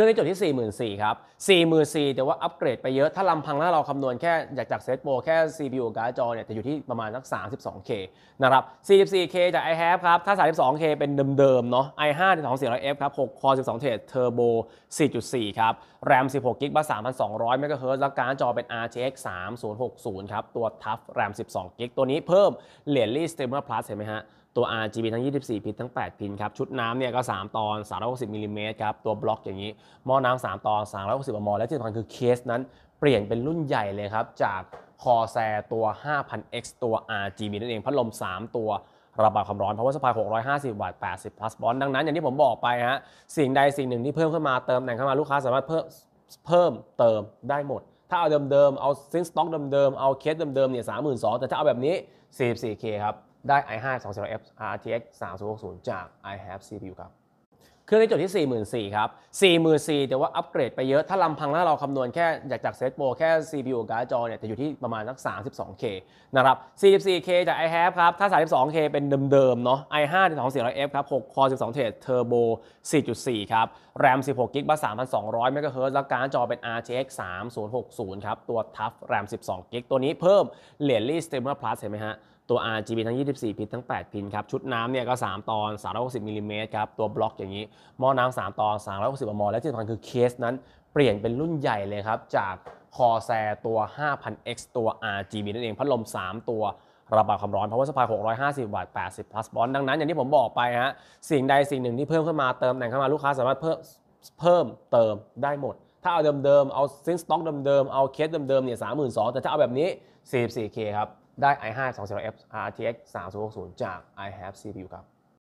ครื่องนี้จดที่ 4 4 0 0 0 ครับ 4 4 0 0แต่ว่าอัปเกรดไปเยอะ ถ้าลำพังถ้าเราคำนวณแค่จากจากเซตโปรแค่ CPU การ์ดจอเนี่ยจะอยู่ที่ประมาณสัก 32K นะครับ 44K จาก i h a v ครับ ถ้า 32K เป็นเดิมๆ เนาะ i5 2 4 0 0 f ครับ6 core 12 thread turbo 4.4 ครับ RAM 16 g b 3,200 MHz แล้วการ์ดจอเป็น RTX 3060 ครับ ตัว Tough RAM 12 g b ตัวนี้เพิ่ม Learly Streamer Plus เห็นไหมฮะตัว RGB ทั้ง 24 พินทั้ง 8 พินครับ ชุดน้ำเนี่ยก็3ตอน 360 มิลลิเมตรครับ ตัวบล็อกอย่างนี้หม้อน้ำ3ตอน 360มมและที่สำคัญคือเคสนั้นเปลี่ยนเป็นรุ่นใหญ่เลยครับ จากคอแซตัว 5000X ตัว RGB นั่นเองพัดลม 3 ตัวระบายความร้อนเพราะว่าสปาย 650 วัตต์ 80 plus บอลดังนั้นอย่างที่ผมบอกไปฮะสิ่งใดสิ่งหนึ่งที่เพิ่มขึ้นมาเติมแต่งเข้ามาลูกค้าสามารถเพิ่มเพิ่มเติมได้หมด ถ้าเอาเดิมเดิมเอาซิงสต็อกเดิมเดิมเอาเคสเดิมมเนี่ย3 2ม0 0แต่ถ้าเอาแบบนี้ 44K ครับได้ i5 2 0 f RTX 3060 จาก i h a v e CPU ครับเครื่องนี้จดที่ 44,000ครับ44,000แต่ว่าอัปเกรดไปเยอะถ้าลำพังแล้วเราคำนวณแค่จากจากเซตโปรแค่ CPU การ์ดจอเนี่ยจะอยู่ที่ประมาณสัก 32K นะครับ 44K จาก i h a v e ครับ ถ้า 32K เป็นเดิมๆ เนาะ i5 2 0 0 f ครับ6 Core 12 Thread Turbo 4.4 ครับ RAM 16 g b 3,200 MHz แล้วการ์ดจอเป็น RTX 3060 ครับ ตัว Tough RAM 12 g b ตัวนี้เพิ่ม Leadly Streamer Plus เห็นไหมฮะตัว RGB ทั้ง 24 พิน ทั้ง 8 พินครับ ชุดน้ำเนี่ยก็ 3 ตอน 360 มิลลิเมตรครับ ตัวบล็อกอย่างนี้หม้อน้ำ 3 ตอน 360มมและที่สำคัญคือเคสนั้นเปลี่ยนเป็นรุ่นใหญ่เลยครับ จากคอแซตัว 5000X ตัว RGB นั่นเอง พัดลม 3 ตัวระบายความร้อนเพราะว่าสปาย 650 วัตต์ 80 plus บอลดังนั้น อย่างที่ผมบอกไปฮะสิ่งใดสิ่งหนึ่งที่เพิ่มเข้ามาเติมแต่งเข้ามาลูกค้าสามารถเพิ่มเพิ่มเติมได้หมด ถ้าเอาเดิมๆเอาซิงสต็อกเดิมๆเอาเคส เดิมๆเนี่ย32,000แต่ถ้าเอาแบบนี้ 44K ครับได้ i5 2 0 f RTX 3060 จาก i h a v e CPU ครับ